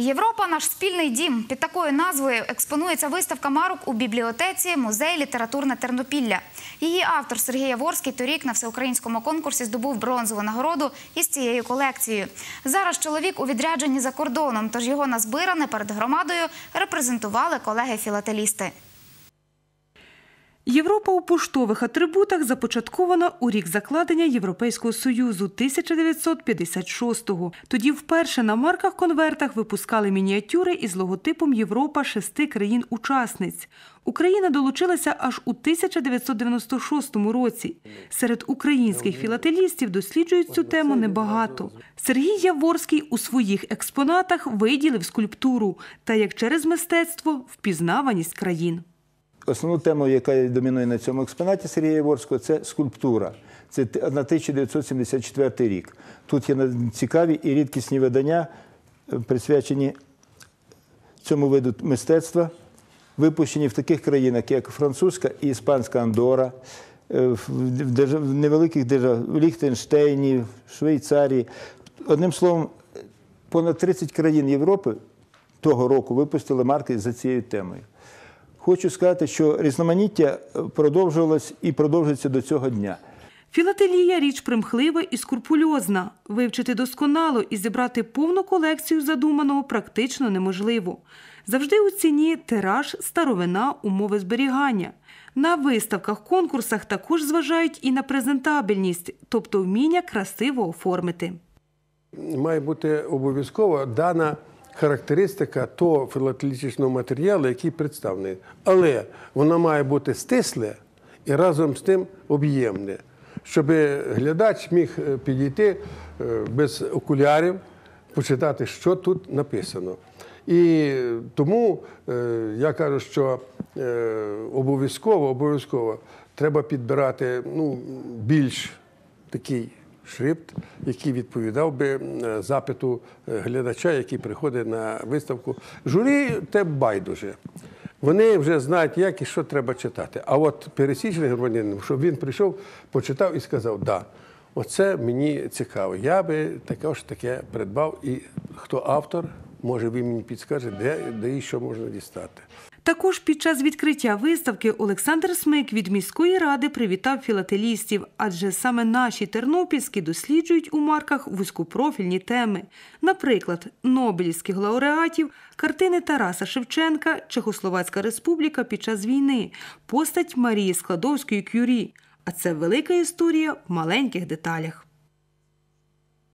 Європа наш спільний дім. Під такою назвою експонується виставка марок у бібліотеці Музей літературне Тернопілля. Її автор Сергій Яворський торік на всеукраїнському конкурсі здобув бронзову нагороду із цією колекцією. Зараз чоловік у відрядженні за кордоном, тож його назбиране перед громадою репрезентували колеги-філателісти. Європа у поштових атрибутах започаткована у рік закладення Європейського союзу 1956-го. Тоді вперше на марках конвертах випускали мініатюри із логотипом Європа шести країн-учасниць. Україна долучилася аж у 1996 році. Серед українських філателістів досліджують цю тему небагато. Сергій Яворський у своїх експонатах виділив скульптуру та як через мистецтво впізнаваність країн. Основну тему, яка домінує на цьому експонаті Сергія Єворського, це скульптура. Це на 1974 рік. Тут є цікаві і рідкісні видання, е, присвячені цьому виду мистецтва, випущені в таких країнах, як французька і іспанська Андора, е, в невеликих державах, в Ліхтенштейні, в Швейцарії. Одним словом, понад 30 країн Європи того року випустили марки за цією темою. Хочу сказати, що різноманіття е, продовжувалось і продовжується до цього дня. Філателія річ примхлива і скрупульозна. Вивчити досконало і зібрати повну колекцію задуманого практично неможливо. Завжди у ціні тираж, старовина, умови зберігання. На виставках, конкурсах також зважають і на презентабельність, тобто вміння красиво оформити. Має бути обов'язково дана характеристика того філателічного матеріалу, який представлений. Але вона має бути стисле і разом з тим об'ємне, щоб глядач міг е, підійти е, без окулярів, почитати, що тут написано. І е, тому я кажу, що обов'язково обов'язково треба підбирати ну, більш такий шрифт, який відповідав би е, запиту е, глядача, який приходить на виставку. Журі те байдуже. Вони вже знають, як і що треба читати. А от пересічний громадянин, щоб він прийшов, почитав і сказав, да, оце мені цікаво. Я би також таке придбав, і хто автор, може, він мені підскажете, де, де і що можна дістати. Також під час відкриття виставки Олександр Смик від міської ради привітав філателістів, адже саме наші тернопільські досліджують у марках вузькопрофільні теми, наприклад, Нобелівських лауреатів, картини Тараса Шевченка, Чехословацька Республіка під час війни, постать Марії Складовської кюрі. А це велика історія в маленьких деталях.